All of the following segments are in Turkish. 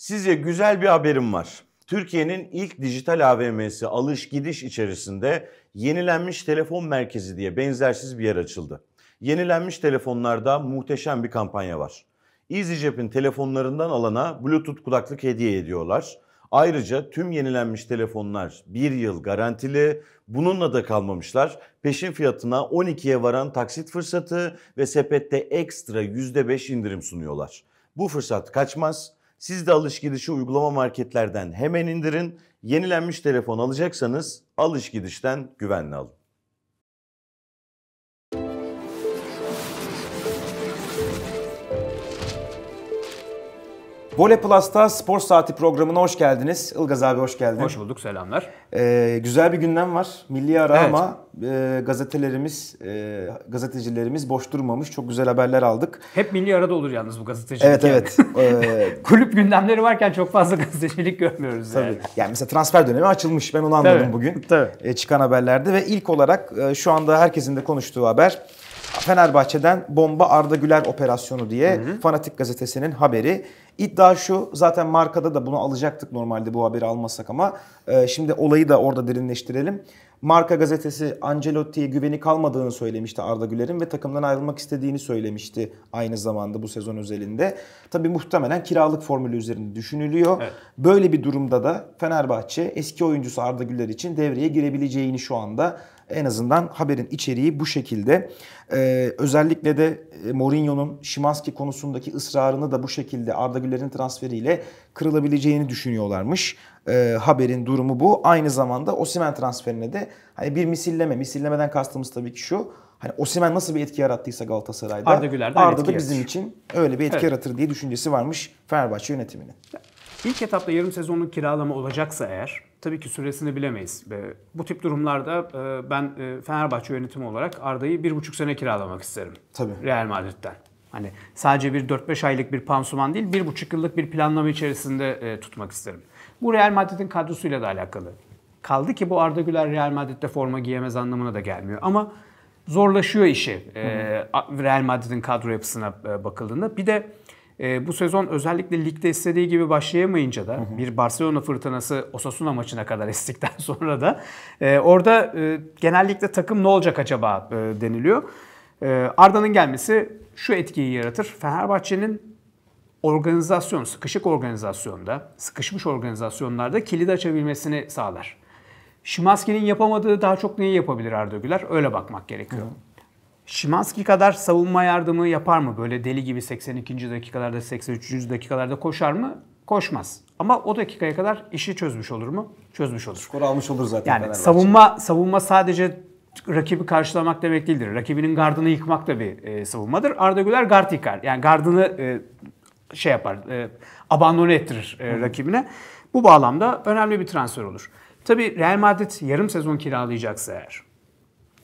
Size güzel bir haberim var. Türkiye'nin ilk dijital AVM'si alış gidiş içerisinde yenilenmiş telefon merkezi diye benzersiz bir yer açıldı. Yenilenmiş telefonlarda muhteşem bir kampanya var. EasyJet'in telefonlarından alana Bluetooth kulaklık hediye ediyorlar. Ayrıca tüm yenilenmiş telefonlar bir yıl garantili. Bununla da kalmamışlar. Peşin fiyatına 12'ye varan taksit fırsatı ve sepette ekstra %5 indirim sunuyorlar. Bu fırsat kaçmaz. Siz de alış gidişi uygulama marketlerden hemen indirin. Yenilenmiş telefon alacaksanız alış gidişten güvenli alın. Vole Plus'ta Spor Saati programına hoş geldiniz. Ilgaz abi hoş geldin. Hoş bulduk, selamlar. Ee, güzel bir gündem var. Milli ara evet. ama e, gazetelerimiz, e, gazetecilerimiz boş durmamış. Çok güzel haberler aldık. Hep milli arada olur yalnız bu gazetecilik. Evet, evet. Ee, Kulüp gündemleri varken çok fazla gazetecilik görmüyoruz Tabii. yani. Yani mesela transfer dönemi açılmış. Ben onu anladım Tabii. bugün. Tabii. E, çıkan haberlerde ve ilk olarak e, şu anda herkesin de konuştuğu haber Fenerbahçe'den bomba Arda Güler operasyonu diye hı hı. Fanatik gazetesinin haberi. İddia şu zaten markada da bunu alacaktık normalde bu haberi almasak ama e, şimdi olayı da orada derinleştirelim. Marka gazetesi Ancelotti'ye güveni kalmadığını söylemişti Arda Güler'in ve takımdan ayrılmak istediğini söylemişti aynı zamanda bu sezon özelinde. Tabi muhtemelen kiralık formülü üzerinde düşünülüyor. Evet. Böyle bir durumda da Fenerbahçe eski oyuncusu Arda Güler için devreye girebileceğini şu anda en azından haberin içeriği bu şekilde. Ee, özellikle de e, Mourinho'nun Şimanski konusundaki ısrarını da bu şekilde Arda Güler'in transferiyle kırılabileceğini düşünüyorlarmış. Ee, haberin durumu bu. Aynı zamanda Osimen transferine de hani bir misilleme, misillemeden kastımız tabii ki şu. Hani Osimen nasıl bir etki yarattıysa Galatasaray'da Arda Güler'de Arda da bizim yaratır. için öyle bir etki evet. yaratır diye düşüncesi varmış Fenerbahçe yönetiminin. İlk etapta yarım sezonun kiralama olacaksa eğer tabii ki süresini bilemeyiz. Bu tip durumlarda e, ben e, Fenerbahçe yönetimi olarak Arda'yı bir buçuk sene kiralamak isterim. Tabii. Real Madrid'den. Hani sadece bir 4-5 aylık bir pansuman değil, bir buçuk yıllık bir planlama içerisinde e, tutmak isterim. Bu Real Madrid'in kadrosuyla da alakalı. Kaldı ki bu Arda Güler Real Madrid'de forma giyemez anlamına da gelmiyor. Ama zorlaşıyor işi Real Madrid'in kadro yapısına bakıldığında. Bir de e, bu sezon özellikle ligde istediği gibi başlayamayınca da hı hı. bir Barcelona fırtınası Osasuna maçına kadar estikten sonra da e, orada e, genellikle takım ne olacak acaba e, deniliyor. E, Arda'nın gelmesi şu etkiyi yaratır. Fenerbahçe'nin organizasyon, sıkışık organizasyonda, sıkışmış organizasyonlarda kilit açabilmesini sağlar. Şimanski'nin yapamadığı daha çok neyi yapabilir Arda Güler? Öyle bakmak gerekiyor. Hı hı. Şimanski kadar savunma yardımı yapar mı? Böyle deli gibi 82. dakikalarda, 83. dakikalarda koşar mı? Koşmaz. Ama o dakikaya kadar işi çözmüş olur mu? Çözmüş olur. Skor almış olur zaten. Yani Fenerbahçe. savunma savunma sadece rakibi karşılamak demek değildir. Rakibinin gardını yıkmak da bir e, savunmadır. Arda Güler gard yıkar. Yani gardını e, şey yapar, e, abandone ettirir e, rakibine. Bu bağlamda önemli bir transfer olur. Tabii Real Madrid yarım sezon kiralayacaksa eğer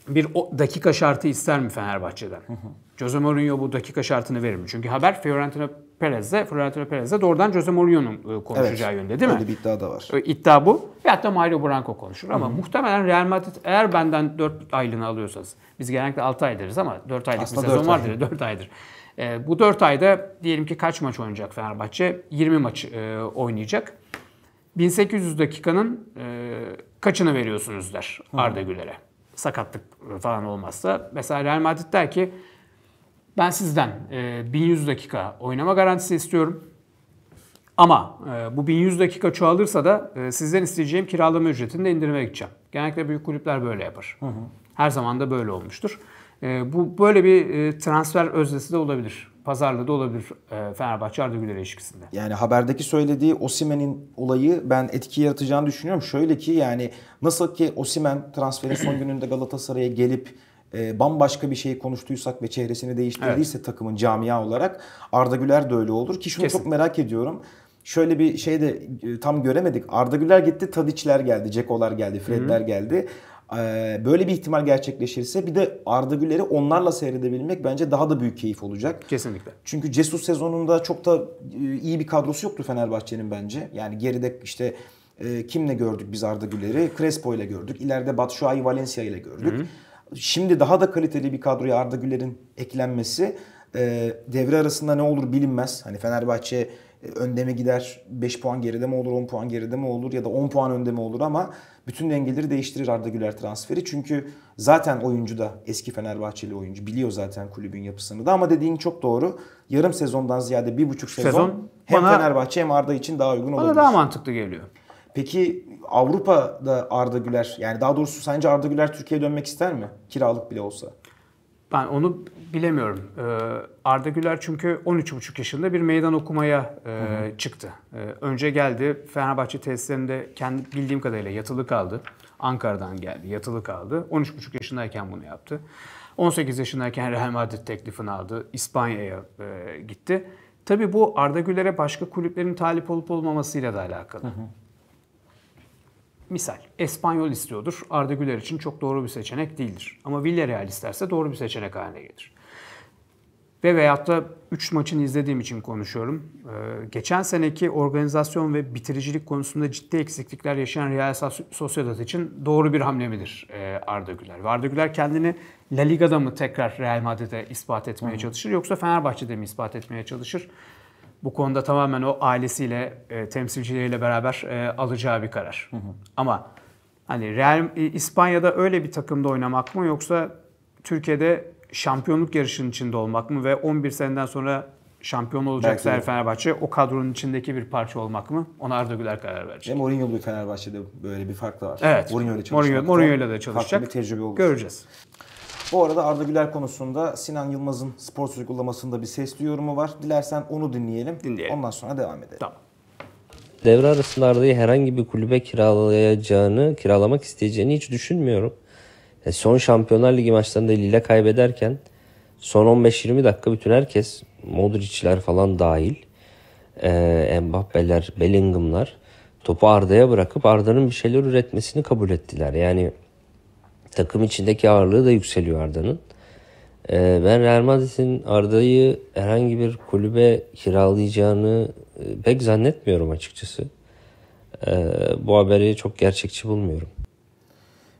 bir o dakika şartı ister mi Fenerbahçe'den? Hı hı. Jose Mourinho bu dakika şartını verir mi? Çünkü haber Fiorentina Perez'de, Fiorentina Perez'de doğrudan Jose Mourinho'nun ıı, konuşacağı evet, yönde değil mi? Evet, bir iddia da var. İddia bu. Ve hatta Mario Branco konuşur ama Hı-hı. muhtemelen Real Madrid eğer benden 4 aylığını alıyorsanız, biz genellikle 6 ay deriz ama 4 aylık Aslında bir sezon vardır, ay. 4 aydır. E, bu 4 ayda diyelim ki kaç maç oynayacak Fenerbahçe? 20 maç e, oynayacak. 1800 dakikanın e, kaçını veriyorsunuz der Arda Güler'e sakatlık falan olmazsa. Mesela Real Madrid der ki ben sizden 1100 e, dakika oynama garantisi istiyorum. Ama e, bu 1100 dakika çoğalırsa da e, sizden isteyeceğim kiralama ücretini de indirime gideceğim. Genellikle büyük kulüpler böyle yapar. Her zaman da böyle olmuştur. Bu böyle bir transfer özdesi de olabilir pazarla da olabilir e, Fenerbahçe Arda Güler ilişkisinde. Yani haberdeki söylediği Osimen'in olayı ben etki yaratacağını düşünüyorum. Şöyle ki yani nasıl ki Osimen transferin son gününde Galatasaray'a gelip e, bambaşka bir şey konuştuysak ve çehresini değiştirdiyse evet. takımın camia olarak Arda Güler de öyle olur ki şunu Kesin. çok merak ediyorum. Şöyle bir şey de e, tam göremedik. Arda Güler gitti, Tadiçler geldi, Cekolar geldi, Fredler Hı-hı. geldi. Ee, böyle bir ihtimal gerçekleşirse bir de Arda Güler'i onlarla seyredebilmek bence daha da büyük keyif olacak. Kesinlikle. Çünkü Cesus sezonunda çok da e, iyi bir kadrosu yoktu Fenerbahçe'nin bence. Yani geride işte e, kimle gördük biz Arda Güler'i? Crespo ile gördük. İleride Batshuayi Valencia ile gördük. Hı hı. Şimdi daha da kaliteli bir kadroya Arda Güler'in eklenmesi e, devre arasında ne olur bilinmez. Hani Fenerbahçe e, Öndeme gider, 5 puan geride mi olur, 10 puan geride mi olur ya da 10 puan önde mi olur ama bütün dengeleri değiştirir Arda Güler transferi. Çünkü zaten oyuncu da eski Fenerbahçeli oyuncu. Biliyor zaten kulübün yapısını da ama dediğin çok doğru. Yarım sezondan ziyade bir buçuk sezon, sezon hem bana, Fenerbahçe hem Arda için daha uygun bana olabilir. Bana daha mantıklı geliyor. Peki Avrupa'da Arda Güler yani daha doğrusu sence Arda Güler Türkiye'ye dönmek ister mi? Kiralık bile olsa. Ben onu bilemiyorum. Ee, Arda Güler çünkü 13,5 yaşında bir meydan okumaya e, hı hı. çıktı. Ee, önce geldi Fenerbahçe tesislerinde kendi bildiğim kadarıyla yatılı kaldı. Ankara'dan geldi, yatılı kaldı. 13,5 yaşındayken bunu yaptı. 18 yaşındayken Real Madrid teklifini aldı. İspanya'ya e, gitti. Tabii bu Arda Güler'e başka kulüplerin talip olup olmamasıyla da alakalı. Hı hı. Misal Espanyol istiyordur. Arda Güler için çok doğru bir seçenek değildir. Ama Villarreal isterse doğru bir seçenek haline gelir. Ve veyahut da 3 maçını izlediğim için konuşuyorum. Ee, geçen seneki organizasyon ve bitiricilik konusunda ciddi eksiklikler yaşayan Real Sociedad için doğru bir hamle midir ee, Arda Güler? Ve Arda Güler kendini La Liga'da mı tekrar Real Madrid'e ispat etmeye Hı. çalışır yoksa Fenerbahçe'de mi ispat etmeye çalışır? Bu konuda tamamen o ailesiyle, e, temsilcileriyle beraber e, alacağı bir karar. Hı hı. Ama hani Real e, İspanya'da öyle bir takımda oynamak mı yoksa Türkiye'de şampiyonluk yarışının içinde olmak mı ve 11 seneden sonra şampiyon olacaksa Belki Fenerbahçe o kadronun içindeki bir parça olmak mı? Ona Arda Güler karar verecek. Ve Mourinho'lu Fenerbahçe'de böyle bir fark da var. Evet. Mourinho ile çalışacak. Mourinho ile de çalışacak. Farklı bir tecrübe olacak. Göreceğiz. Bu arada Arda Güler konusunda Sinan Yılmaz'ın spor uygulamasında bir sesli yorumu var. Dilersen onu dinleyelim. Dinleyelim. Ondan sonra devam edelim. Tamam. Devre arasında Arda'yı herhangi bir kulübe kiralayacağını, kiralamak isteyeceğini hiç düşünmüyorum. E son Şampiyonlar Ligi maçlarında Lille kaybederken son 15-20 dakika bütün herkes Modric'ler falan dahil e, Mbappe'ler, Bellingham'lar topu Arda'ya bırakıp Arda'nın bir şeyler üretmesini kabul ettiler. Yani takım içindeki ağırlığı da yükseliyor Arda'nın. E, ben Real Madrid'in Arda'yı herhangi bir kulübe kiralayacağını e, pek zannetmiyorum açıkçası. E, bu haberi çok gerçekçi bulmuyorum.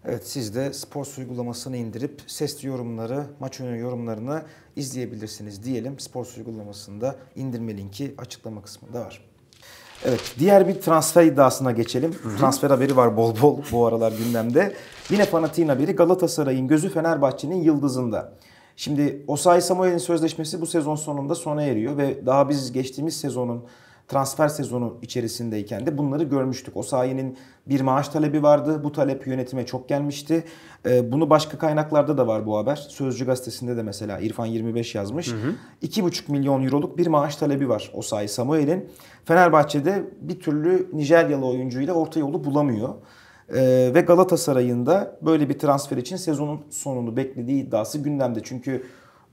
Evet siz de Spor uygulamasını indirip sesli yorumları, maç önü yorumlarını izleyebilirsiniz diyelim. Spor uygulamasında indirme linki açıklama kısmında var. Evet diğer bir transfer iddiasına geçelim. Transfer haberi var bol bol bu aralar gündemde. Yine fanatiğin haberi Galatasaray'ın gözü Fenerbahçe'nin yıldızında. Şimdi Osayi Samuel'in sözleşmesi bu sezon sonunda sona eriyor ve daha biz geçtiğimiz sezonun transfer sezonu içerisindeyken de bunları görmüştük. Osayi'nin bir maaş talebi vardı. Bu talep yönetime çok gelmişti. Ee, bunu başka kaynaklarda da var bu haber. Sözcü gazetesinde de mesela İrfan 25 yazmış. Hı hı. 2,5 milyon euroluk bir maaş talebi var Osayi Samuel'in. Fenerbahçe'de bir türlü Nijeryalı oyuncuyla orta yolu bulamıyor. Ee, ve Galatasaray'ın da böyle bir transfer için sezonun sonunu beklediği iddiası gündemde. Çünkü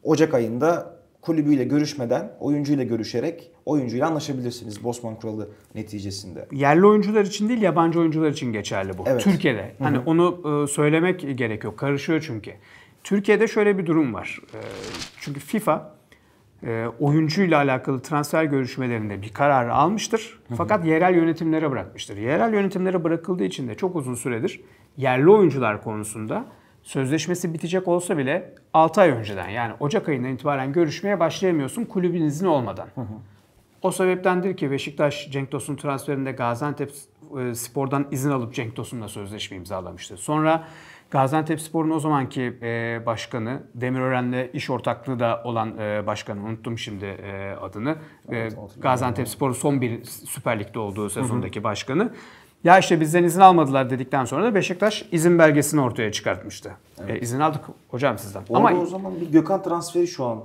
Ocak ayında kulübüyle görüşmeden oyuncuyla görüşerek oyuncuyla anlaşabilirsiniz Bosman kuralı neticesinde. Yerli oyuncular için değil yabancı oyuncular için geçerli bu. Evet. Türkiye'de. Hı-hı. Hani onu e, söylemek gerekiyor Karışıyor çünkü. Türkiye'de şöyle bir durum var. E, çünkü FIFA e, oyuncuyla alakalı transfer görüşmelerinde bir karar almıştır. Fakat yerel yönetimlere bırakmıştır. Yerel yönetimlere bırakıldığı için de çok uzun süredir yerli oyuncular konusunda sözleşmesi bitecek olsa bile 6 ay önceden yani Ocak ayından itibaren görüşmeye başlayamıyorsun kulübün izni olmadan. O sebeptendir ki Beşiktaş Cenk Tosun transferinde Gaziantep e, Spor'dan izin alıp Cenk Tosun'la sözleşme imzalamıştı. Sonra Gaziantepspor'un o zamanki e, başkanı, Demirören'le iş ortaklığı da olan e, başkanı, unuttum şimdi e, adını. E, evet, e, Gaziantepspor'un son bir Süper Lig'de olduğu sezondaki başkanı. Ya işte bizden izin almadılar dedikten sonra da Beşiktaş izin belgesini ortaya çıkartmıştı. E, evet. E, izin aldık hocam sizden. Orada Ama o zaman bir Gökhan transferi şu an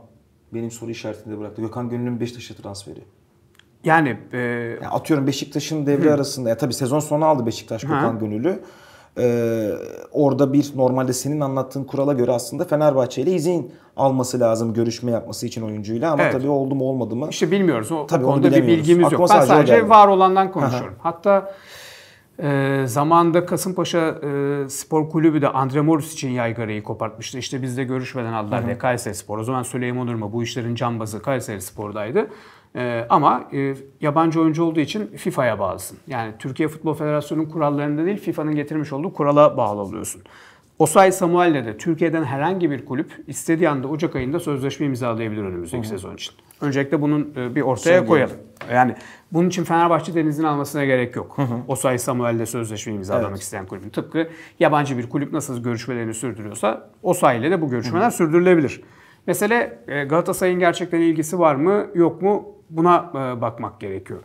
benim soru işaretinde bıraktı. Gökhan Gönül'ün Beşiktaş'a transferi. Yani, e... yani atıyorum Beşiktaş'ın devre Hı. arasında ya tabii sezon sonu aldı Beşiktaş Gökhan Gönül'ü. Ee, orada bir normalde senin anlattığın kurala göre aslında Fenerbahçe ile izin alması lazım görüşme yapması için oyuncuyla ama evet. tabii oldu mu olmadı mı? İşte bilmiyoruz. O, tabii onda bir bilgimiz Aklıma yok. Ben sadece, sadece var olandan konuşuyorum. Aha. Hatta e, zamanda Kasımpaşa e, Spor Kulübü de Andre Morris için yaygarayı kopartmıştı. İşte bizde görüşmeden aldılar diye Kayseri Spor. O zaman Süleyman Urma bu işlerin cambazı Kayseri Spor'daydı. Ee, ama e, yabancı oyuncu olduğu için FIFA'ya bağlısın. Yani Türkiye Futbol Federasyonu'nun kurallarında değil FIFA'nın getirmiş olduğu kurala bağlı oluyorsun. Osay Samuel'le de Türkiye'den herhangi bir kulüp istediği anda Ocak ayında sözleşme imzalayabilir önümüzdeki Hı-hı. sezon için. Öncelikle bunun e, bir ortaya koyalım. Yani bunun için Fenerbahçe Deniz'in almasına gerek yok. Hı-hı. Osay Samuel'le sözleşme imzalamak evet. isteyen kulübün. Tıpkı yabancı bir kulüp nasıl görüşmelerini sürdürüyorsa Osay ile de bu görüşmeler Hı-hı. sürdürülebilir. Mesele e, Galatasaray'ın gerçekten ilgisi var mı yok mu Buna e, bakmak gerekiyor.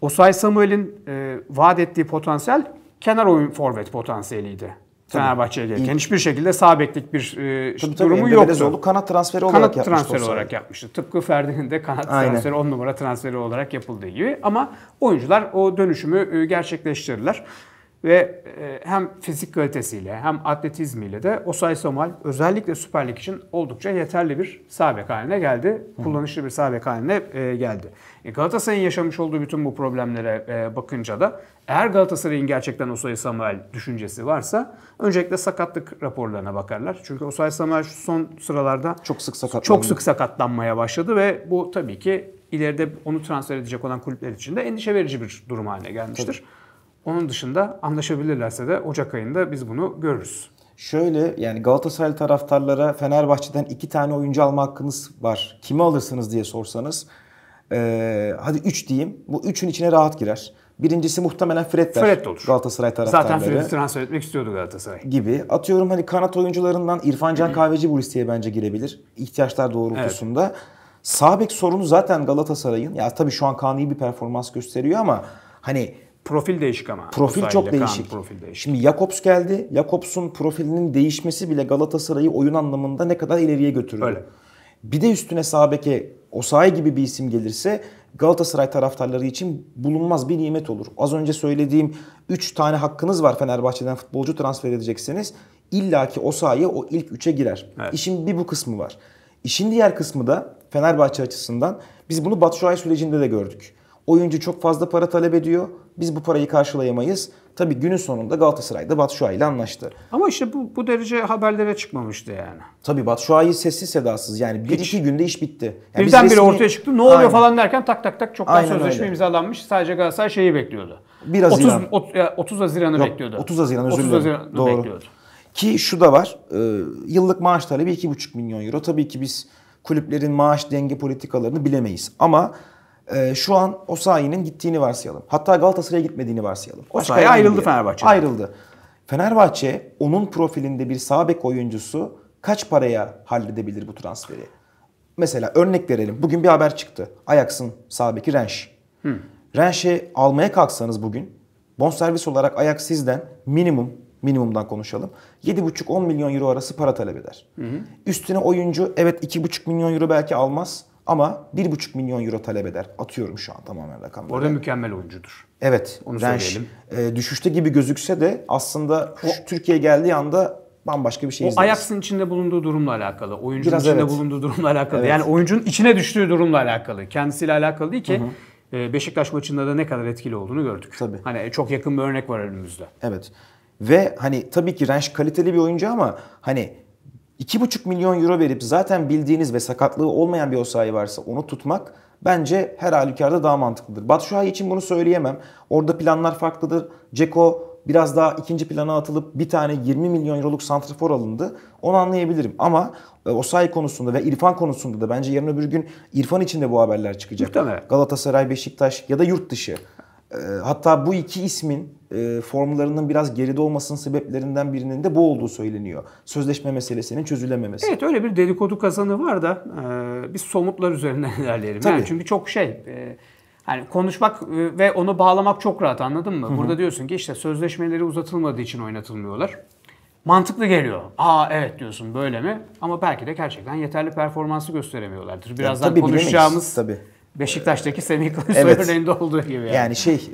Osay Samuel'in e, vaat ettiği potansiyel kenar oyun forvet potansiyeliydi. Fenerbahçe'ye gelirken. Hiçbir şekilde sağ bir e, tabii, tabii, durumu yoktu. Belezoğlu kanat transferi olarak yapmıştı. Kanat transferi olsaydı. olarak yapmıştı. Tıpkı Ferdi'nin de kanat Aynen. transferi on numara transferi olarak yapıldığı gibi. Ama oyuncular o dönüşümü e, gerçekleştirdiler ve e, hem fizik kalitesiyle hem atletizmiyle de Osay Somal özellikle Süper Lig için oldukça yeterli bir sağ haline geldi. Kullanışlı bir sağ haline e, geldi. E, Galatasaray'ın yaşamış olduğu bütün bu problemlere bakınca da eğer Galatasaray'ın gerçekten Osay Samuel düşüncesi varsa öncelikle sakatlık raporlarına bakarlar. Çünkü Osay Samuel son sıralarda çok sık sakatlandı. Çok sık sakatlanmaya başladı ve bu tabii ki ileride onu transfer edecek olan kulüpler için de endişe verici bir durum haline gelmiştir. Tabii. Onun dışında anlaşabilirlerse de Ocak ayında biz bunu görürüz. Şöyle yani Galatasaray taraftarlara Fenerbahçe'den iki tane oyuncu alma hakkınız var. Kimi alırsınız diye sorsanız ee, hadi üç diyeyim. Bu üçün içine rahat girer. Birincisi muhtemelen Fred'ler. Fred olur. Galatasaray taraftarları. Zaten Fred'i transfer etmek istiyordu Galatasaray. Gibi. Atıyorum hani kanat oyuncularından İrfan Can Kahveci bu listeye bence girebilir. İhtiyaçlar doğrultusunda. Evet. Sağ bek sorunu zaten Galatasaray'ın. Ya tabii şu an Kaan iyi bir performans gösteriyor ama hani Profil değişik ama. Profil çok değişik. profil değişik. Şimdi Jakobs geldi. Jakobs'un profilinin değişmesi bile Galatasaray'ı oyun anlamında ne kadar ileriye götürür. Öyle. Bir de üstüne Sabek'e Osayi gibi bir isim gelirse Galatasaray taraftarları için bulunmaz bir nimet olur. Az önce söylediğim 3 tane hakkınız var Fenerbahçe'den futbolcu transfer edecekseniz. İlla ki Osayi o ilk 3'e girer. Evet. İşin bir bu kısmı var. İşin diğer kısmı da Fenerbahçe açısından biz bunu Batshuayi sürecinde de gördük. Oyuncu çok fazla para talep ediyor. Biz bu parayı karşılayamayız. Tabii günün sonunda Galatasaray Galatasaray'da Batshuayi ile anlaştı. Ama işte bu, bu derece haberlere çıkmamıştı yani. Tabii Batshuayi sessiz sedasız. Yani bir Hiç. iki günde iş bitti. Yani Birden bile resmi... ortaya çıktı. Ne oluyor Aynen. falan derken tak tak tak çoktan sözleşme imzalanmış. Sadece Galatasaray şeyi bekliyordu. 1 Haziran. 30, 30 Haziran'ı Yok, bekliyordu. 30 Haziran özür dilerim. 30 Haziran'ı Doğru. bekliyordu. Ki şu da var. E, yıllık maaş talebi 2,5 milyon euro. Tabii ki biz kulüplerin maaş denge politikalarını bilemeyiz. Ama e, şu an Osayi'nin gittiğini varsayalım. Hatta Galatasaray'a gitmediğini varsayalım. Osayi ayrıldı Fenerbahçe. Ayrıldı. Fenerbahçe onun profilinde bir sağ bek oyuncusu kaç paraya halledebilir bu transferi? Mesela örnek verelim. Bugün bir haber çıktı. Ajax'ın sağ beki Renş. Hmm. almaya kalksanız bugün bonservis olarak Ajax sizden minimum minimumdan konuşalım. 7,5-10 milyon euro arası para talep eder. Hı hı. Üstüne oyuncu evet 2,5 milyon euro belki almaz ama 1,5 milyon euro talep eder. Atıyorum şu an tamamen rakamları. Orada mükemmel oyuncudur. Evet. Onu Renş, söyleyelim. E, düşüşte gibi gözükse de aslında o, Türkiye geldiği anda bambaşka bir şey o izleriz. O Ajax'ın içinde bulunduğu durumla alakalı. Oyuncunun Biraz içinde evet. bulunduğu durumla alakalı. Evet. Yani oyuncunun içine düştüğü durumla alakalı. Kendisiyle alakalı değil ki. Hı hı. E, Beşiktaş maçında da ne kadar etkili olduğunu gördük. Tabii. Hani çok yakın bir örnek var önümüzde. Evet. Ve hani tabii ki Renş kaliteli bir oyuncu ama hani 2,5 milyon euro verip zaten bildiğiniz ve sakatlığı olmayan bir Osayi varsa onu tutmak bence her halükarda daha mantıklıdır. Batshuayi için bunu söyleyemem. Orada planlar farklıdır. Ceko biraz daha ikinci plana atılıp bir tane 20 milyon euroluk santrafor alındı. Onu anlayabilirim ama e, Osay konusunda ve İrfan konusunda da bence yarın öbür gün İrfan için de bu haberler çıkacak. Muhtemelen. Galatasaray, Beşiktaş ya da yurt dışı. Ee, hatta bu iki ismin e, formlarının biraz geride olmasının sebeplerinden birinin de bu olduğu söyleniyor. Sözleşme meselesinin çözülememesi. Evet öyle bir dedikodu kazanı var da e, biz somutlar üzerinden ilerleyelim. Yani çünkü çok şey yani e, konuşmak ve onu bağlamak çok rahat anladın mı? Hı-hı. Burada diyorsun ki işte sözleşmeleri uzatılmadığı için oynatılmıyorlar. Mantıklı geliyor. Aa evet diyorsun böyle mi? Ama belki de gerçekten yeterli performansı gösteremiyorlardır. Birazdan ya, tabii konuşacağımız bilemeyiz, tabii Beşiktaş'taki Semih Kılıçsoy evet. örneğinde olduğu gibi. Yani, yani şey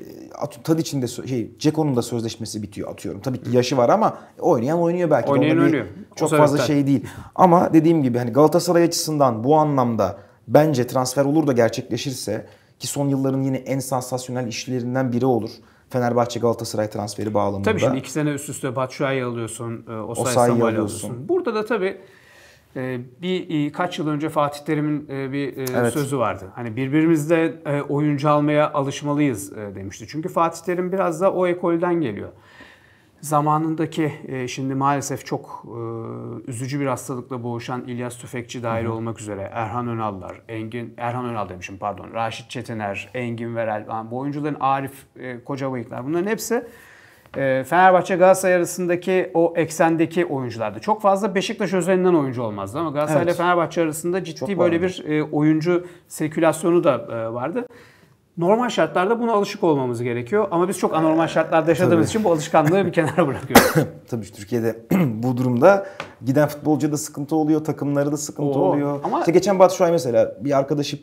Tad için de şey Ceko'nun da sözleşmesi bitiyor atıyorum. Tabii ki yaşı var ama oynayan oynuyor belki. Oynayan oynuyor. Çok o fazla şey değil. ama dediğim gibi hani Galatasaray açısından bu anlamda bence transfer olur da gerçekleşirse ki son yılların yine en sansasyonel işlerinden biri olur. Fenerbahçe Galatasaray transferi bağlamında. Tabii şimdi iki sene üst üste Batshuayi alıyorsun, e, Osay Samuel alıyorsun. alıyorsun. Burada da tabii ee, bir e, kaç yıl önce Fatih Terim'in e, bir e, evet. sözü vardı. Hani birbirimizde oyuncu almaya alışmalıyız demişti. Çünkü Fatih Terim biraz da o ekolden geliyor. Zamanındaki şimdi maalesef çok üzücü bir hastalıkla boğuşan İlyas Tüfekçi dahil olmak üzere Erhan Önal'lar, Engin Erhan Önal demişim pardon. Raşit Çetiner, Engin Verel, bu oyuncuların Arif Kocabıyıklar bunların hepsi ee, Fenerbahçe Galatasaray arasındaki o eksendeki oyunculardı. Çok fazla Beşiktaş özelinden oyuncu olmazdı ama Galatasaray evet. ile Fenerbahçe arasında ciddi Çok böyle bir e, oyuncu sirkülasyonu da e, vardı. Normal şartlarda buna alışık olmamız gerekiyor ama biz çok anormal şartlarda yaşadığımız Tabii. için bu alışkanlığı bir kenara bırakıyoruz. Tabii Türkiye'de bu durumda giden futbolcuya da sıkıntı oluyor, takımlara da sıkıntı Oo, oluyor. Ama... İşte geçen Batu Şuay mesela bir arkadaşı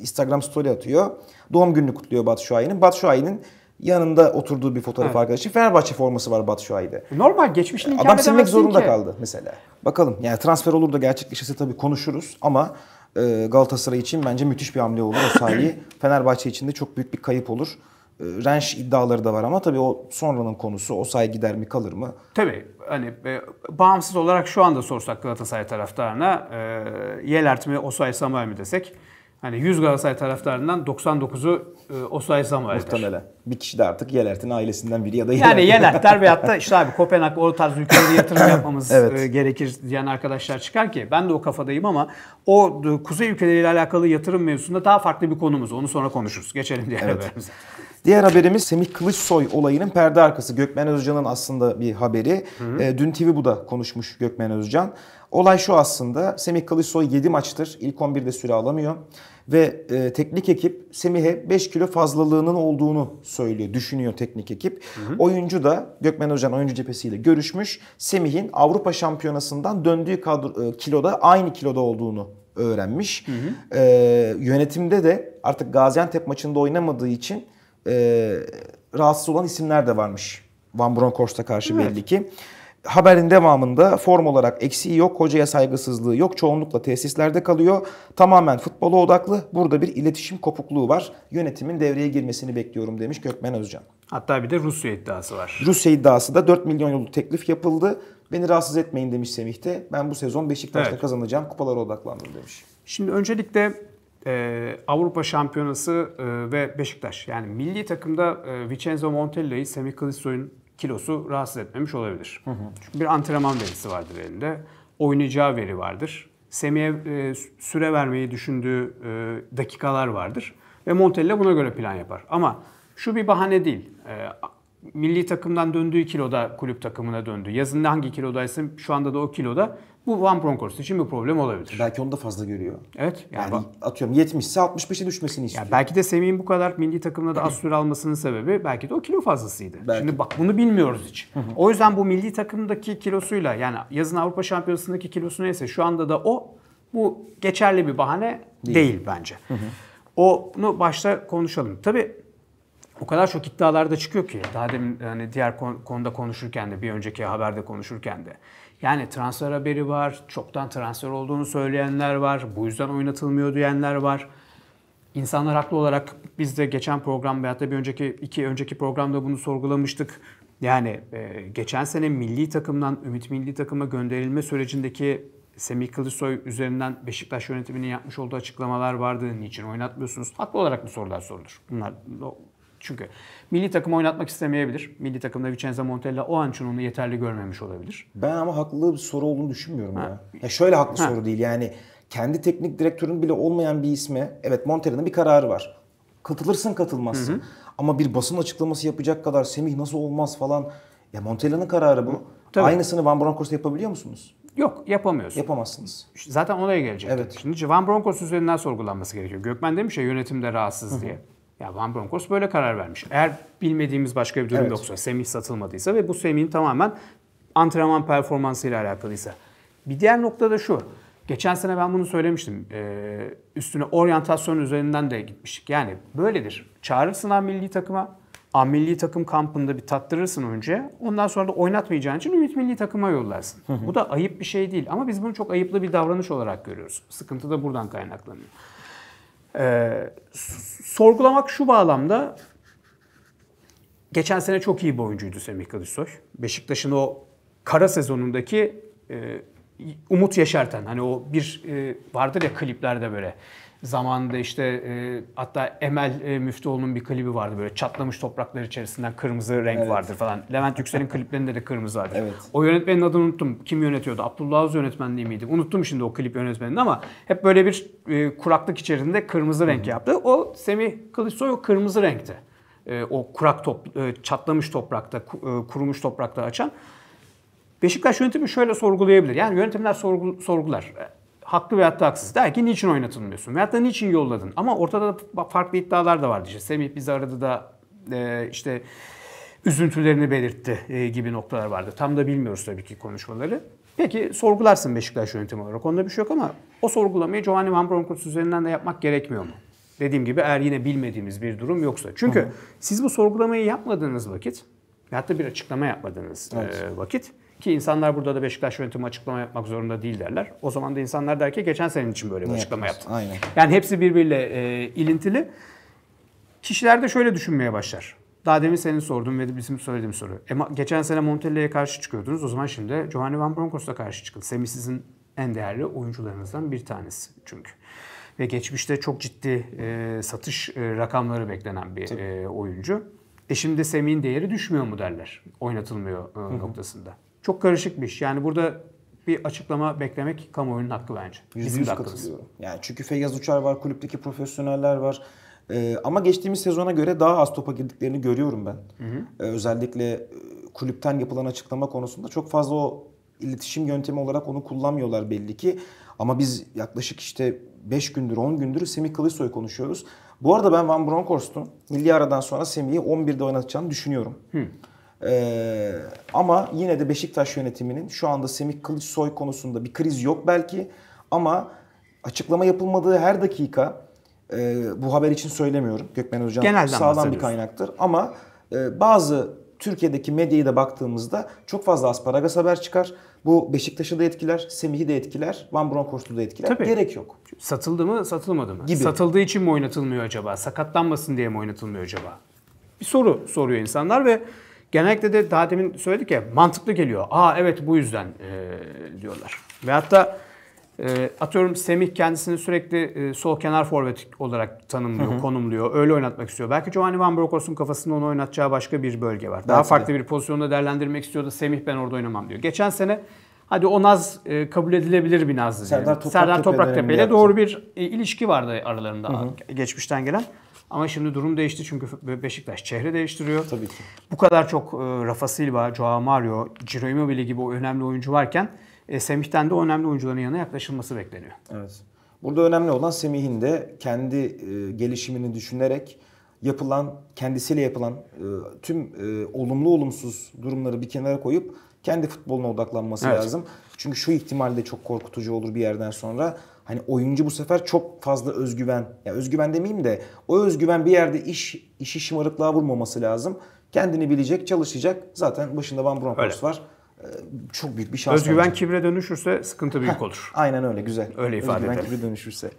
Instagram story atıyor. Doğum gününü kutluyor Batu Şuay'ın. Batu Şuay'ın Yanında oturduğu bir fotoğraf evet. arkadaşı Fenerbahçe forması var Batshuayi'de. E, normal geçmişini inkar Adam silmek zorunda ki. kaldı mesela. Bakalım yani transfer olur da gerçekleşirse tabii konuşuruz ama e, Galatasaray için bence müthiş bir hamle olur o sahi. Fenerbahçe için de çok büyük bir kayıp olur. E, Renş iddiaları da var ama tabii o sonranın konusu. O say gider mi kalır mı? Tabii hani e, bağımsız olarak şu anda sorsak Galatasaray taraftarına e, Yelertme, Osay Samuel mi desek Hani 100 Galatasaray taraftarından 99'u e, Osay Samuel'dir. Muhtemelen. Bir kişi de artık Yelert'in ailesinden biri ya da Yelert'in. Yani Yelert'ler veyahut da işte abi Kopenhag o tarz ülkelere yatırım yapmamız evet. e, gerekir diyen arkadaşlar çıkar ki ben de o kafadayım ama o e, kuzey ülkeleriyle alakalı yatırım mevzusunda daha farklı bir konumuz. Onu sonra konuşuruz. Geçelim diğer evet. haberimize. Diğer haberimiz Semih Kılıçsoy olayının perde arkası. Gökmen Özcan'ın aslında bir haberi. Hı hı. E, dün TV bu da konuşmuş Gökmen Özcan. Olay şu aslında. Semih Kılıçsoy 7 maçtır ilk 11'de süre alamıyor ve e, teknik ekip Semih'e 5 kilo fazlalığının olduğunu söylüyor, düşünüyor teknik ekip. Hı hı. Oyuncu da Gökmen Hoca'nın oyuncu cephesiyle görüşmüş. Semih'in Avrupa Şampiyonası'ndan döndüğü kadro, e, kiloda aynı kiloda olduğunu öğrenmiş. Hı hı. E, yönetimde de artık Gaziantep maçında oynamadığı için e, rahatsız olan isimler de varmış. Van Bronckhorst'a karşı evet. belli ki. Haberin devamında form olarak eksiği yok, hocaya saygısızlığı yok, çoğunlukla tesislerde kalıyor. Tamamen futbola odaklı. Burada bir iletişim kopukluğu var. Yönetimin devreye girmesini bekliyorum demiş Gökmen Özcan. Hatta bir de Rusya iddiası var. Rusya iddiası da 4 milyon yolu teklif yapıldı. Beni rahatsız etmeyin demiş Semih de. Ben bu sezon Beşiktaş'ta evet. kazanacağım, kupalara odaklandım demiş. Şimdi öncelikle e, Avrupa Şampiyonası e, ve Beşiktaş. Yani milli takımda e, Vincenzo Montella'yı Semih Kılıçsoy'un kilosu rahatsız etmemiş olabilir. Hı hı. Çünkü bir antrenman verisi vardır elinde. Oynayacağı veri vardır. Semih'e e, süre vermeyi düşündüğü e, dakikalar vardır. Ve Montella buna göre plan yapar. Ama şu bir bahane değil. E, milli takımdan döndüğü kiloda kulüp takımına döndü. Yazın hangi kilodaysa şu anda da o kiloda bu Van Bronckhorst için bir problem olabilir. Belki onu da fazla görüyor. Evet. Yani, yani atıyorum 70 ise 65'e düşmesini istiyor. Yani belki de Semih'in bu kadar milli takımda da az süre almasının sebebi belki de o kilo fazlasıydı. Belki. Şimdi bak bunu bilmiyoruz hiç. O yüzden bu milli takımdaki kilosuyla yani yazın Avrupa Şampiyonası'ndaki kilosu neyse şu anda da o bu geçerli bir bahane değil, değil bence. Hı hı. Onu başta konuşalım. Tabii o kadar çok iddialar da çıkıyor ki. Daha demin hani diğer konuda konuşurken de bir önceki haberde konuşurken de. Yani transfer haberi var, çoktan transfer olduğunu söyleyenler var, bu yüzden oynatılmıyor diyenler var. İnsanlar haklı olarak biz de geçen program veyahut da bir önceki iki önceki programda bunu sorgulamıştık. Yani e, geçen sene milli takımdan Ümit Milli Takım'a gönderilme sürecindeki Semih Kılıçsoy üzerinden Beşiktaş yönetiminin yapmış olduğu açıklamalar vardı. Niçin oynatmıyorsunuz? Haklı olarak bu sorular sorulur. Bunlar çünkü milli takım oynatmak istemeyebilir. Milli takımda Vicenza Montella o an onu yeterli görmemiş olabilir. Ben ama haklı bir soru olduğunu düşünmüyorum ha. ya. ya. Şöyle haklı ha. soru değil yani kendi teknik direktörün bile olmayan bir isme evet Montella'nın bir kararı var. Katılırsın katılmazsın. Hı hı. Ama bir basın açıklaması yapacak kadar Semih nasıl olmaz falan. Ya Montella'nın kararı bu. Tabii. Aynısını Van Bronckhorst'ta yapabiliyor musunuz? Yok yapamıyoruz. Yapamazsınız. Zaten oraya gelecek. Evet. Şimdi Van Bronckhorst üzerinden sorgulanması gerekiyor. Gökmen demiş ya yönetimde rahatsız hı hı. diye. Ya Van Bronckhorst böyle karar vermiş. Eğer bilmediğimiz başka bir durum evet. yoksa, Semih satılmadıysa ve bu Semih'in tamamen antrenman performansıyla alakalıysa. Bir diğer nokta da şu. Geçen sene ben bunu söylemiştim. Ee, üstüne oryantasyon üzerinden de gitmiştik. Yani böyledir. Çağırırsın an milli takıma. An milli takım kampında bir tattırırsın önce. Ondan sonra da oynatmayacağın için ümit milli takıma yollarsın. Bu da ayıp bir şey değil. Ama biz bunu çok ayıplı bir davranış olarak görüyoruz. Sıkıntı da buradan kaynaklanıyor. Ee, sorgulamak şu bağlamda geçen sene çok iyi bir oyuncuydu Semih Kılıçsoy. Beşiktaş'ın o kara sezonundaki e, Umut Yeşerten hani o bir e, vardır ya kliplerde böyle Zamanında işte e, hatta Emel e, Müftüoğlu'nun bir klibi vardı böyle çatlamış topraklar içerisinden kırmızı renk evet. vardır falan. Levent Yüksel'in kliplerinde de kırmızı vardı. Evet. O yönetmenin adını unuttum. Kim yönetiyordu? Abdullah Avuz yönetmenliği miydi? Unuttum şimdi o klip yönetmenini ama hep böyle bir e, kuraklık içerisinde kırmızı renk Hı-hı. yaptı. O Semih Kılıçsoy o kırmızı renkte E, o kurak top, e, çatlamış toprakta, e, kurumuş toprakta açan. Beşiktaş yönetimi şöyle sorgulayabilir. Yani yönetimler sorgu, sorgular haklı veyahut da haksız. Der ki niçin oynatılmıyorsun veyahut da niçin yolladın. Ama ortada da farklı iddialar da vardı. İşte Semih bizi aradı da e, işte üzüntülerini belirtti e, gibi noktalar vardı. Tam da bilmiyoruz tabii ki konuşmaları. Peki sorgularsın Beşiktaş yönetimi olarak. Onda bir şey yok ama o sorgulamayı Giovanni Van Bronckhorst üzerinden de yapmak gerekmiyor mu? Dediğim gibi eğer yine bilmediğimiz bir durum yoksa. Çünkü hı siz bu sorgulamayı yapmadığınız vakit, hatta bir açıklama yapmadığınız evet. e, vakit ki insanlar burada da Beşiktaş yönetimi açıklama yapmak zorunda değil derler. O zaman da insanlar der ki geçen senin için böyle bir ne açıklama yaptın. Aynen. Yani hepsi birbiriyle e, ilintili. Kişiler de şöyle düşünmeye başlar. Daha demin senin sorduğun ve bizim söylediğim soru. E, geçen sene Montella'ya karşı çıkıyordunuz. O zaman şimdi Giovanni Van Broncos'la karşı çıkın. Semih sizin en değerli oyuncularınızdan bir tanesi çünkü. Ve geçmişte çok ciddi e, satış e, rakamları beklenen bir e, oyuncu. E şimdi Semih'in değeri düşmüyor mu derler oynatılmıyor e, noktasında çok karışık Yani burada bir açıklama beklemek kamuoyunun hakkı bence. Bizim de hakkımız. Yani çünkü Feyyaz Uçar var, kulüpteki profesyoneller var. Ee, ama geçtiğimiz sezona göre daha az topa girdiklerini görüyorum ben. Hı hı. Ee, özellikle e, kulüpten yapılan açıklama konusunda çok fazla o iletişim yöntemi olarak onu kullanmıyorlar belli ki. Ama biz yaklaşık işte 5 gündür 10 gündür Semih Kılıçsoy'u konuşuyoruz. Bu arada ben Van Bronckhorst'un milli aradan sonra Semih'i 11'de oynatacağını düşünüyorum. Hı. Ee, ama yine de Beşiktaş yönetiminin şu anda Semih Kılıçsoy konusunda bir kriz yok belki ama açıklama yapılmadığı her dakika e, bu haber için söylemiyorum. Gökmen Hocam Genelden sağlam bir kaynaktır ama e, bazı Türkiye'deki medyaya da baktığımızda çok fazla asparagas haber çıkar. Bu Beşiktaş'ı da etkiler, Semih'i de etkiler, Van Bronckhorst'u da etkiler. Tabii. Gerek yok. Satıldı mı, satılmadı mı? Gibi. Satıldığı için mi oynatılmıyor acaba? Sakatlanmasın diye mi oynatılmıyor acaba? Bir soru soruyor insanlar ve Genellikle de daha demin söyledik ya mantıklı geliyor. Aa evet bu yüzden e, diyorlar. Ve hatta e, atıyorum Semih kendisini sürekli e, sol kenar forvet olarak tanımlıyor, hı hı. konumluyor. Öyle oynatmak istiyor. Belki Giovanni Van Bronckhorst'un kafasında onu oynatacağı başka bir bölge var. Daha Belki farklı de. bir pozisyonda değerlendirmek istiyor da Semih ben orada oynamam diyor. Geçen sene hadi o Naz e, kabul edilebilir bir Naz. Serdar, Toprak Serdar ile doğru bir e, ilişki vardı aralarında hı hı. geçmişten gelen. Ama şimdi durum değişti çünkü Beşiktaş çehre değiştiriyor. Tabii ki. Bu kadar çok e, Rafa Silva, Joao Mario, Ciro Immobile gibi önemli oyuncu varken e, Semih'ten de önemli oyuncuların yanına yaklaşılması bekleniyor. Evet. Burada önemli olan Semih'in de kendi e, gelişimini düşünerek yapılan, kendisiyle yapılan tüm olumlu olumsuz durumları bir kenara koyup kendi futboluna odaklanması evet. lazım. Çünkü şu ihtimal de çok korkutucu olur bir yerden sonra. Hani oyuncu bu sefer çok fazla özgüven. Ya özgüven demeyeyim de o özgüven bir yerde iş işi şımarıklığa vurmaması lazım. Kendini bilecek, çalışacak. Zaten başında Van Bronckhorst var. Ee, çok büyük bir şans. Özgüven bence. kibre dönüşürse sıkıntı büyük Heh, olur. Aynen öyle güzel. Öyle ifade Özgüven edelim. kibre dönüşürse.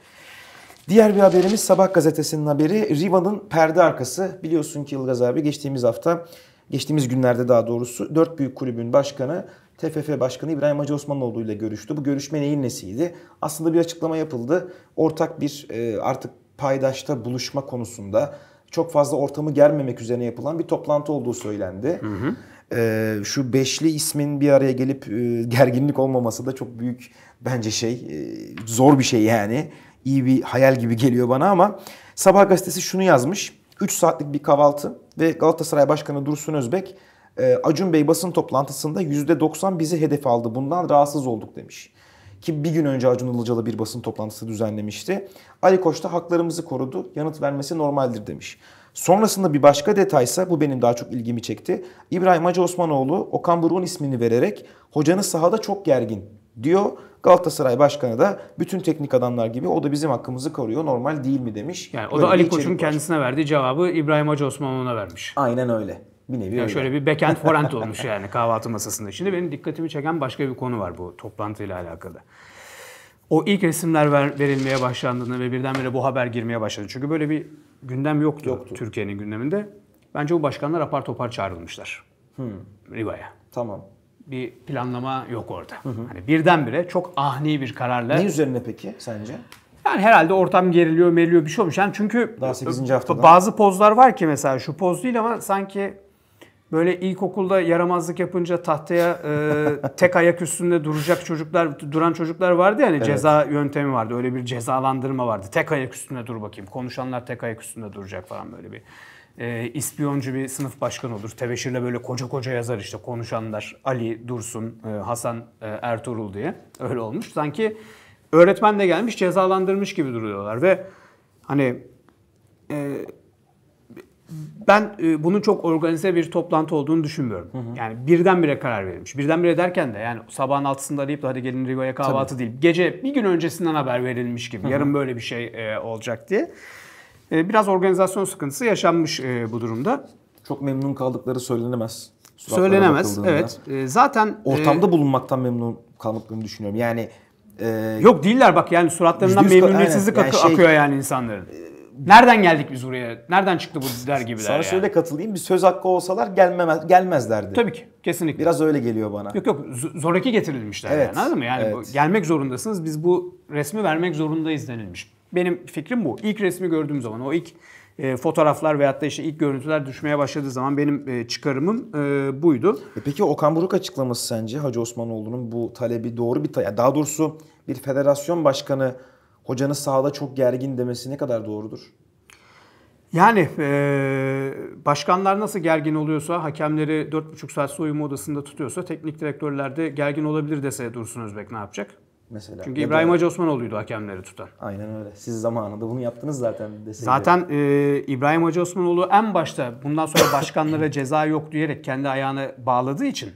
Diğer bir haberimiz Sabah gazetesinin haberi. Riva'nın perde arkası. Biliyorsun ki Yılgaz abi geçtiğimiz hafta, geçtiğimiz günlerde daha doğrusu dört büyük kulübün başkanı TFF Başkanı İbrahim Hacı Osmanoğlu ile görüştü. Bu görüşme neyin nesiydi? Aslında bir açıklama yapıldı. Ortak bir e, artık paydaşta buluşma konusunda çok fazla ortamı germemek üzerine yapılan bir toplantı olduğu söylendi. Hı hı. Ee, şu beşli ismin bir araya gelip e, gerginlik olmaması da çok büyük bence şey e, zor bir şey yani. İyi bir hayal gibi geliyor bana ama Sabah gazetesi şunu yazmış. 3 saatlik bir kahvaltı ve Galatasaray Başkanı Dursun Özbek ee, Acun Bey basın toplantısında %90 bizi hedef aldı. Bundan rahatsız olduk demiş. Ki bir gün önce Acun Ilıcalı bir basın toplantısı düzenlemişti. Ali Koç da haklarımızı korudu. Yanıt vermesi normaldir demiş. Sonrasında bir başka detaysa bu benim daha çok ilgimi çekti. İbrahim Hacı Osmanoğlu Okan Buruk'un ismini vererek hocanız sahada çok gergin diyor. Galatasaray Başkanı da bütün teknik adamlar gibi o da bizim hakkımızı koruyor normal değil mi demiş. Yani o da Ali Koç'un kendisine verdiği cevabı İbrahim Hacı Osmanoğlu'na vermiş. Aynen öyle. Bir nevi yani öyle. Şöyle bir backend forend olmuş yani kahvaltı masasında. Şimdi benim dikkatimi çeken başka bir konu var bu toplantıyla alakalı. O ilk resimler ver, verilmeye başlandığında ve birdenbire bu haber girmeye başladı. Çünkü böyle bir gündem yoktu, yoktu. Türkiye'nin gündeminde. Bence bu başkanlar apar topar çağrılmışlar. Hmm. Riva'ya. Tamam. Bir planlama yok orada. Hı hı. Hani birdenbire çok ahni bir kararla... Ne üzerine peki sence? Yani herhalde ortam geriliyor, meriliyor bir şey olmuş. Yani çünkü Daha 8. bazı pozlar var ki mesela şu poz değil ama sanki böyle ilkokulda yaramazlık yapınca tahtaya e, tek ayak üstünde duracak çocuklar, duran çocuklar vardı yani ya, hani evet. ceza yöntemi vardı. Öyle bir cezalandırma vardı. Tek ayak üstünde dur bakayım. Konuşanlar tek ayak üstünde duracak falan böyle bir. E, ispiyoncu bir sınıf başkanı olur. Tebeşirle böyle koca koca yazar işte konuşanlar Ali Dursun, e, Hasan e, Ertuğrul diye. Öyle olmuş. Sanki öğretmen de gelmiş cezalandırmış gibi duruyorlar ve hani e, ben e, bunun çok organize bir toplantı olduğunu düşünmüyorum. Hı hı. Yani birdenbire karar verilmiş. Birdenbire derken de yani sabahın altısında arayıp da hadi gelin Riva'ya kahvaltı Tabii. değil. Gece bir gün öncesinden haber verilmiş gibi. Hı hı. Yarın böyle bir şey e, olacak diye. E, biraz organizasyon sıkıntısı yaşanmış e, bu durumda. Çok memnun kaldıkları söylenemez. Söylenemez. Evet. E, zaten e, ortamda e, bulunmaktan memnun kaldıklarını düşünüyorum. Yani e, Yok değiller bak yani suratlarından memnuniyetsizlik yani şey, akıyor yani insanların. E, Nereden geldik biz oraya? Nereden çıktı bu der gibiler Sana yani. şöyle katılayım. Bir söz hakkı olsalar gelmemez, gelmezlerdi. Tabii ki. Kesinlikle. Biraz öyle geliyor bana. Yok yok. Zoraki getirilmişler. Evet. Yani, anladın mı? Yani evet. gelmek zorundasınız. Biz bu resmi vermek zorundayız denilmiş. Benim fikrim bu. İlk resmi gördüğüm zaman o ilk e, fotoğraflar veyahut da işte ilk görüntüler düşmeye başladığı zaman benim e, çıkarımım e, buydu. E peki Okan Buruk açıklaması sence Hacı Osmanoğlu'nun bu talebi doğru bir ta- daha doğrusu bir federasyon başkanı Hocanız sahada çok gergin demesi ne kadar doğrudur? Yani e, başkanlar nasıl gergin oluyorsa, hakemleri 4,5 saat soyunma odasında tutuyorsa teknik direktörler de gergin olabilir dese Dursun Özbek ne yapacak? Mesela. Çünkü İbrahim Hacı Osmanoğlu'ydu hakemleri tutan. Aynen öyle. Siz zamanında bunu yaptınız zaten. Deseydi. Zaten e, İbrahim Hacı Osmanoğlu en başta bundan sonra başkanlara ceza yok diyerek kendi ayağını bağladığı için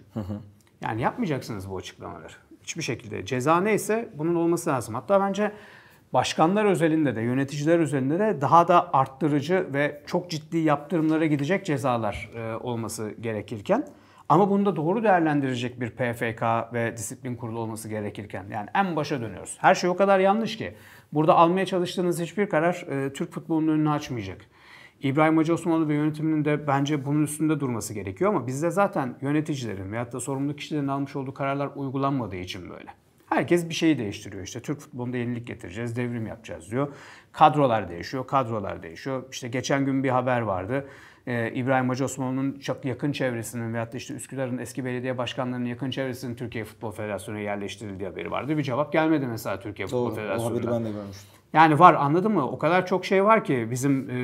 yani yapmayacaksınız bu açıklamaları. Hiçbir şekilde. Ceza neyse bunun olması lazım. Hatta bence başkanlar özelinde de yöneticiler özelinde de daha da arttırıcı ve çok ciddi yaptırımlara gidecek cezalar e, olması gerekirken ama bunu da doğru değerlendirecek bir PFK ve disiplin kurulu olması gerekirken yani en başa dönüyoruz. Her şey o kadar yanlış ki burada almaya çalıştığınız hiçbir karar e, Türk futbolunun önünü açmayacak. İbrahim Hacı Osmanlı ve yönetiminin de bence bunun üstünde durması gerekiyor ama bizde zaten yöneticilerin veyahut da sorumlu kişilerin almış olduğu kararlar uygulanmadığı için böyle. Herkes bir şeyi değiştiriyor işte. Türk futbolunda yenilik getireceğiz, devrim yapacağız diyor. Kadrolar değişiyor, kadrolar değişiyor. İşte geçen gün bir haber vardı. Ee, İbrahim Hacı Osmanlı'nın çok yakın çevresinin veyahut da işte Üsküdar'ın eski belediye başkanlarının yakın çevresinin Türkiye Futbol Federasyonu'na yerleştirildiği haberi vardı. Bir cevap gelmedi mesela Türkiye Doğru, Futbol Federasyonu'na. Doğru, ben de görmüştüm. Yani var anladın mı? O kadar çok şey var ki bizim e,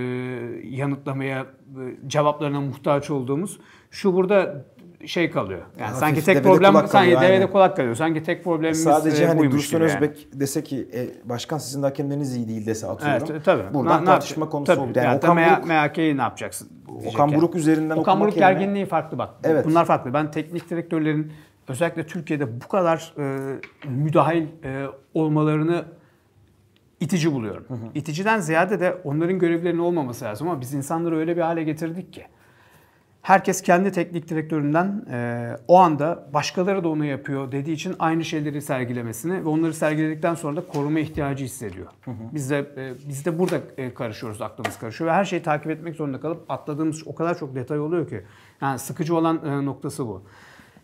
yanıtlamaya, e, cevaplarına muhtaç olduğumuz. Şu burada şey kalıyor. Yani, yani sanki tek problem kulak sanki kalıyor, devede kulak kalıyor. Sanki tek problemimiz Sadece e, hani Dursun Özbek yani. dese ki e, başkan sizin hakemleriniz iyi değil dese atıyorum. Evet, tabii. Buradan na, tartışma na, konusu tabii. oldu. Yani, yani Okan Buruk, MHK'yi ne yapacaksın? Okan Buruk yani. üzerinden Okan Buruk yerine... gerginliği farklı bak. Evet. Bunlar farklı. Ben teknik direktörlerin özellikle Türkiye'de bu kadar e, müdahil e, olmalarını itici buluyorum. Hı hı. İticiden ziyade de onların görevlerinin olmaması lazım ama biz insanları öyle bir hale getirdik ki herkes kendi teknik direktöründen e, o anda başkaları da onu yapıyor dediği için aynı şeyleri sergilemesini ve onları sergiledikten sonra da koruma ihtiyacı hissediyor. Hı hı. Biz de e, biz de burada e, karışıyoruz, aklımız karışıyor ve her şeyi takip etmek zorunda kalıp atladığımız o kadar çok detay oluyor ki. Yani sıkıcı olan e, noktası bu.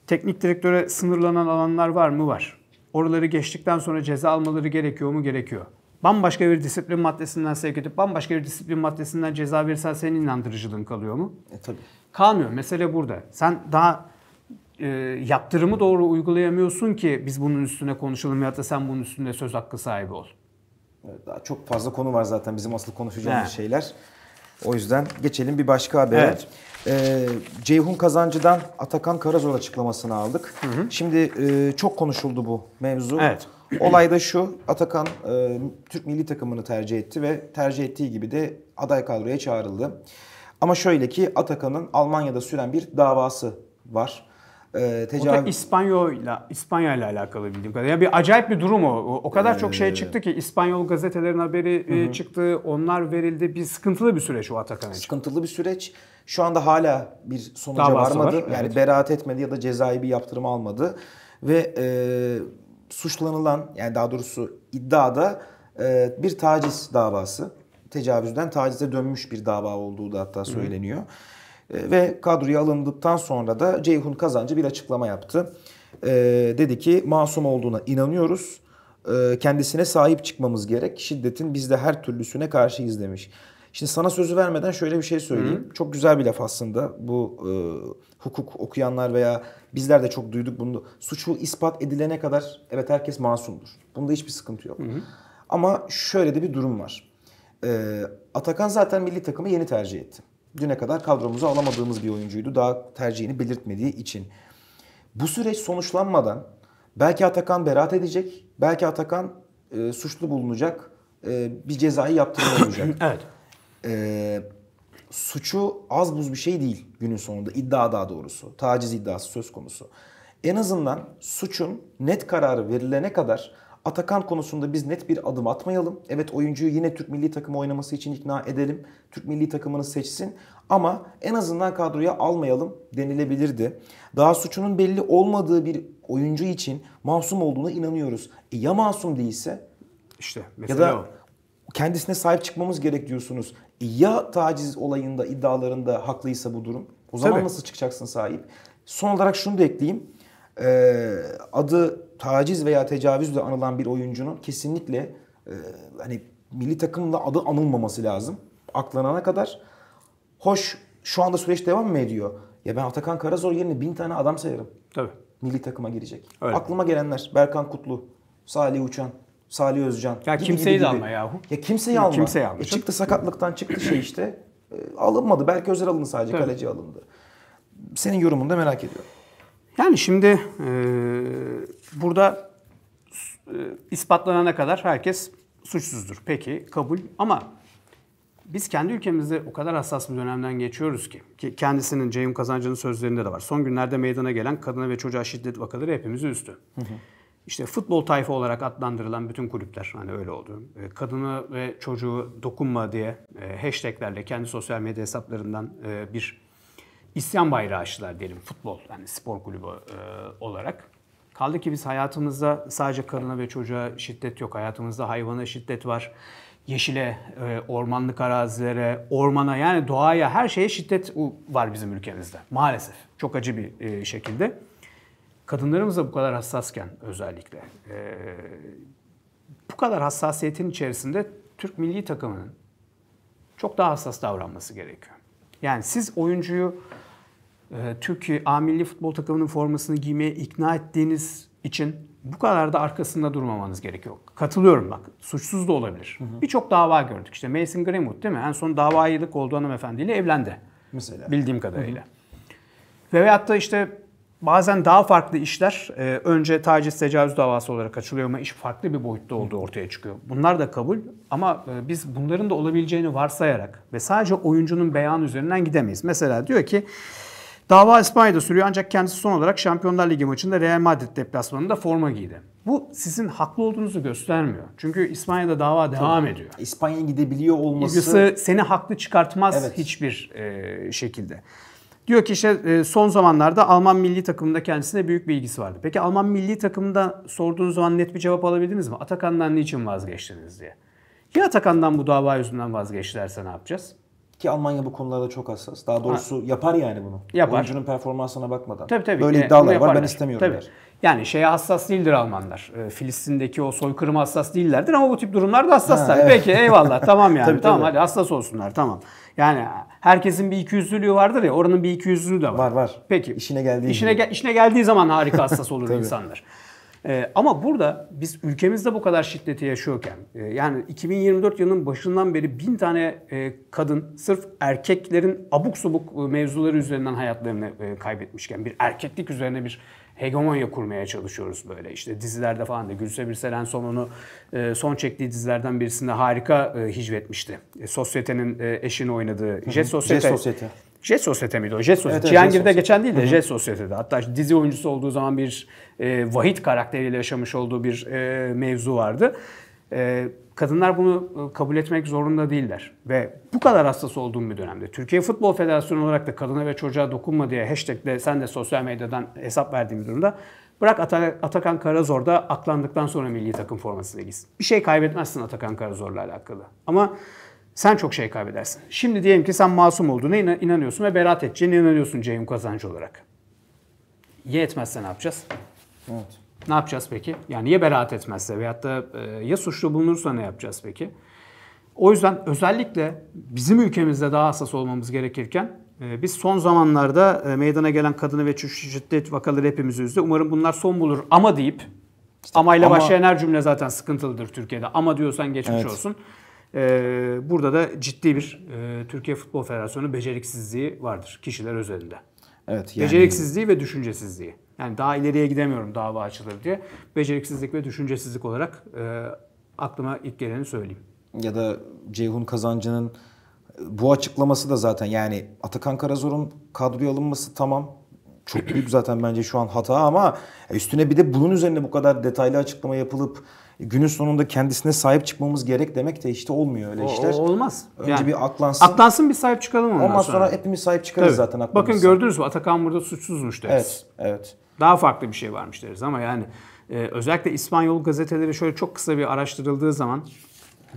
Teknik direktöre sınırlanan alanlar var mı? Var. Oraları geçtikten sonra ceza almaları gerekiyor mu? Gerekiyor bambaşka bir disiplin maddesinden sevk edip bambaşka bir disiplin maddesinden ceza verirsen senin inandırıcılığın kalıyor mu? E, tabii. Kalmıyor. Mesele burada. Sen daha e, yaptırımı doğru uygulayamıyorsun ki biz bunun üstüne konuşalım ya da sen bunun üstünde söz hakkı sahibi ol. Daha çok fazla konu var zaten bizim asıl konuşacağımız evet. şeyler. O yüzden geçelim bir başka habere. Evet. Ee, Ceyhun Kazancı'dan Atakan Karazor açıklamasını aldık. Hı hı. Şimdi e, çok konuşuldu bu mevzu. Evet. Olay da şu, Atakan e, Türk milli takımını tercih etti ve tercih ettiği gibi de aday kadroya çağrıldı. Ama şöyle ki Atakan'ın Almanya'da süren bir davası var. Ee, tecav- o da İspanya'yla İspanya ile alakalı bildiğim kadarıyla. Yani bir acayip bir durum o. O kadar ee, çok şey çıktı ki İspanyol gazetelerin haberi e, hı. çıktı. Onlar verildi. Bir sıkıntılı bir süreç o Atakan için. Sıkıntılı bir süreç. Şu anda hala bir sonuca Davası varmadı. Var, yani evet. beraat etmedi ya da cezai bir yaptırım almadı. Ve e, suçlanılan yani daha doğrusu iddiada e, bir taciz davası. Tecavüzden tacize dönmüş bir dava olduğu da hatta söyleniyor. E, ve kadroya alındıktan sonra da Ceyhun Kazancı bir açıklama yaptı. E, dedi ki masum olduğuna inanıyoruz. E, kendisine sahip çıkmamız gerek. Şiddetin bizde her türlüsüne karşıyız demiş. Şimdi sana sözü vermeden şöyle bir şey söyleyeyim. Hı. Çok güzel bir laf aslında. Bu e, hukuk okuyanlar veya bizler de çok duyduk bunu. Suçu ispat edilene kadar evet herkes masumdur. Bunda hiçbir sıkıntı yok. Hı hı. Ama şöyle de bir durum var. E, Atakan zaten milli takımı yeni tercih etti. Düne kadar kadromuzu alamadığımız bir oyuncuydu. Daha tercihini belirtmediği için. Bu süreç sonuçlanmadan belki Atakan beraat edecek. Belki Atakan e, suçlu bulunacak. E, bir cezayı yaptırılacak. evet e, suçu az buz bir şey değil günün sonunda. iddia daha doğrusu. Taciz iddiası söz konusu. En azından suçun net kararı verilene kadar Atakan konusunda biz net bir adım atmayalım. Evet oyuncuyu yine Türk milli takımı oynaması için ikna edelim. Türk milli takımını seçsin ama en azından kadroya almayalım denilebilirdi. Daha suçunun belli olmadığı bir oyuncu için masum olduğuna inanıyoruz. E ya masum değilse? İşte mesela ya da o. kendisine sahip çıkmamız gerek diyorsunuz. Ya taciz olayında iddialarında haklıysa bu durum o zaman Tabii. nasıl çıkacaksın sahip? Son olarak şunu da ekleyeyim. Ee, adı taciz veya tecavüzle anılan bir oyuncunun kesinlikle e, hani milli takımla adı anılmaması lazım. Aklanana kadar. Hoş şu anda süreç devam mı ediyor? Ya ben Atakan Karazor yerine bin tane adam sayarım. Tabii. Milli takıma girecek. Öyle. Aklıma gelenler. Berkan Kutlu, Salih Uçan, Salih Özcan. Ya kimseyi de alma yahu. Ya kimseyi alma. Kimseyi alma. E, çıktı sakatlıktan çıktı şey işte. E, alınmadı. Belki Özel alındı sadece. Tabii. Kaleci alındı. Senin yorumunu da merak ediyorum. Yani şimdi e, burada e, ispatlanana kadar herkes suçsuzdur. Peki kabul ama biz kendi ülkemizde o kadar hassas bir dönemden geçiyoruz ki. ki kendisinin Ceyhun Kazancı'nın sözlerinde de var. Son günlerde meydana gelen kadına ve çocuğa şiddet vakaları hepimizi üstü. Hı hı işte futbol tayfa olarak adlandırılan bütün kulüpler hani öyle oldu. E, kadını ve çocuğu dokunma diye e, hashtaglerle kendi sosyal medya hesaplarından e, bir isyan bayrağı açtılar diyelim futbol yani spor kulübü olarak. Kaldı ki biz hayatımızda sadece kadına ve çocuğa şiddet yok. Hayatımızda hayvana şiddet var. Yeşile, ormanlık arazilere, ormana yani doğaya her şeye şiddet var bizim ülkemizde maalesef. Çok acı bir şekilde kadınlarımız da bu kadar hassasken özellikle e, bu kadar hassasiyetin içerisinde Türk milli takımının çok daha hassas davranması gerekiyor. Yani siz oyuncuyu e, Türkiye A milli futbol takımının formasını giymeye ikna ettiğiniz için bu kadar da arkasında durmamanız gerekiyor. Katılıyorum bak. Suçsuz da olabilir. Birçok dava gördük. İşte Mason Greenwood değil mi? En son davayılık olduğu hanımefendiyle evlendi. Mesela. Bildiğim kadarıyla. Hı hı. Ve veyahut da işte Bazen daha farklı işler e, önce taciz tecavüz davası olarak açılıyor ama iş farklı bir boyutta olduğu ortaya çıkıyor. Bunlar da kabul ama e, biz bunların da olabileceğini varsayarak ve sadece oyuncunun beyanı üzerinden gidemeyiz. Mesela diyor ki Dava İspanya'da sürüyor ancak kendisi son olarak Şampiyonlar Ligi maçında Real Madrid deplasmanında forma giydi. Bu sizin haklı olduğunuzu göstermiyor. Çünkü İspanya'da dava Tabii. devam ediyor. İspanya'ya gidebiliyor olması... İlgisi seni haklı çıkartmaz evet. hiçbir e, şekilde. Diyor ki işte e, son zamanlarda Alman milli takımında kendisine büyük bir ilgisi vardı. Peki Alman milli takımında sorduğunuz zaman net bir cevap alabildiniz mi? Atakan'dan niçin vazgeçtiniz diye. Ya Atakan'dan bu dava yüzünden vazgeçtilerse ne yapacağız? Ki Almanya bu konularda çok hassas. Daha doğrusu ha. yapar yani bunu. Yapar. Oyuncunun performansına bakmadan. Tabii tabii. Böyle iddialar e, var ben istemiyorum. Tabii. Der. Yani şeye hassas değildir Almanlar. Ee, Filistin'deki o soykırıma hassas değillerdir ama bu tip durumlarda hassaslar. Ha, evet. Peki eyvallah tamam yani tabii, tamam tabii. hadi hassas olsunlar tamam. Yani herkesin bir ikiyüzlülüğü vardır ya oranın bir ikiyüzlülüğü de var. Var var. Peki. İşine geldiği işine, gel işine geldiği zaman harika hassas olur insanlar. Ee, ama burada biz ülkemizde bu kadar şiddeti yaşıyorken e, yani 2024 yılının başından beri bin tane e, kadın sırf erkeklerin abuk subuk e, mevzuları üzerinden hayatlarını kaybetmişken bir erkeklik üzerine bir hegemonya kurmaya çalışıyoruz böyle. İşte dizilerde falan da Gülse Birsel sonunu son son çektiği dizilerden birisinde harika hicvetmişti. Sosyete'nin eşini oynadığı Jet Sosyete. Jet Sosyete. Jet Sosyete miydi o? Jet Sosyete. Evet, Cihangir'de Jet geçen değil de Hı-hı. Jet Sosyete'de. Hatta dizi oyuncusu olduğu zaman bir e, vahit karakteriyle yaşamış olduğu bir e, mevzu vardı. E, kadınlar bunu e, kabul etmek zorunda değiller. Ve bu kadar hassas olduğum bir dönemde Türkiye Futbol Federasyonu olarak da kadına ve çocuğa dokunma diye hashtagle sen de sosyal medyadan hesap verdiğim durumda Bırak Atakan Karazor da aklandıktan sonra milli takım formasıyla gitsin. Bir şey kaybetmezsin Atakan Karazor'la alakalı. Ama sen çok şey kaybedersin. Şimdi diyelim ki sen masum olduğuna inanıyorsun ve beraat edeceğine inanıyorsun Ceyhun Kazancı olarak. Ya etmezse ne yapacağız? Evet. Ne yapacağız peki? Yani ya beraat etmezse veyahut da e, ya suçlu bulunursa ne yapacağız peki? O yüzden özellikle bizim ülkemizde daha hassas olmamız gerekirken e, biz son zamanlarda e, meydana gelen kadını ve şiddet vakaları hepimizi üzdü. Umarım bunlar son bulur ama deyip işte amayla ama, başlayan her cümle zaten sıkıntılıdır Türkiye'de. Ama diyorsan geçmiş evet. olsun. Ee, burada da ciddi bir e, Türkiye Futbol Federasyonu beceriksizliği vardır kişiler özelinde. Evet, yani... Beceriksizliği ve düşüncesizliği. Yani daha ileriye gidemiyorum dava açılır diye. Beceriksizlik ve düşüncesizlik olarak e, aklıma ilk geleni söyleyeyim. Ya da Ceyhun Kazancı'nın e, bu açıklaması da zaten yani Atakan Karazor'un kadroya alınması tamam çok büyük zaten bence şu an hata ama e, üstüne bir de bunun üzerine bu kadar detaylı açıklama yapılıp günün sonunda kendisine sahip çıkmamız gerek demek de işte olmuyor öyle işler. O, olmaz. Önce yani, bir aklansın. Atlansın bir sahip çıkalım ondan, ondan sonra. hepimiz sahip çıkarız Tabii. zaten aklımızda. Bakın gördünüz mü Atakan burada suçsuzmuş deriz. Evet, evet. Daha farklı bir şey varmış deriz ama yani e, özellikle İspanyol gazeteleri şöyle çok kısa bir araştırıldığı zaman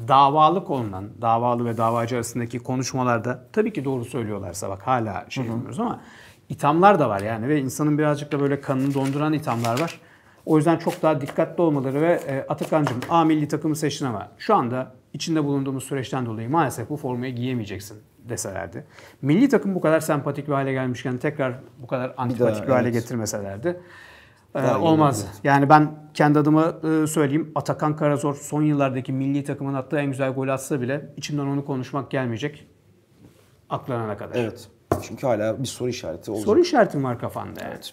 davalık olunan, davalı ve davacı arasındaki konuşmalarda tabii ki doğru söylüyorlarsa bak hala şey bilmiyoruz ama ithamlar da var yani ve insanın birazcık da böyle kanını donduran ithamlar var. O yüzden çok daha dikkatli olmaları ve e, Atakan'cığım A milli takımı seçtin ama şu anda içinde bulunduğumuz süreçten dolayı maalesef bu formayı giyemeyeceksin deselerdi. Milli takım bu kadar sempatik bir hale gelmişken tekrar bu kadar antipatik bir, daha, bir hale evet. getirmeselerdi e, olmaz. Yani ben kendi adıma e, söyleyeyim Atakan Karazor son yıllardaki milli takımın attığı en güzel golü atsa bile içimden onu konuşmak gelmeyecek aklanana kadar. Evet. Çünkü hala bir soru işareti olacak. Soru işareti var kafanda. Yani. Evet.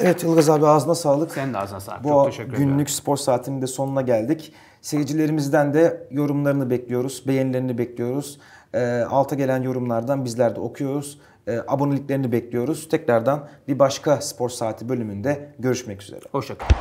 Evet Yılgaz abi ağzına sağlık. Sen de ağzına sağlık. Bu Çok teşekkür günlük spor saatinin de sonuna geldik. Seyircilerimizden de yorumlarını bekliyoruz, beğenilerini bekliyoruz. E, alta gelen yorumlardan bizler de okuyoruz. E, aboneliklerini bekliyoruz. Tekrardan bir başka spor saati bölümünde görüşmek üzere. Hoşçakalın.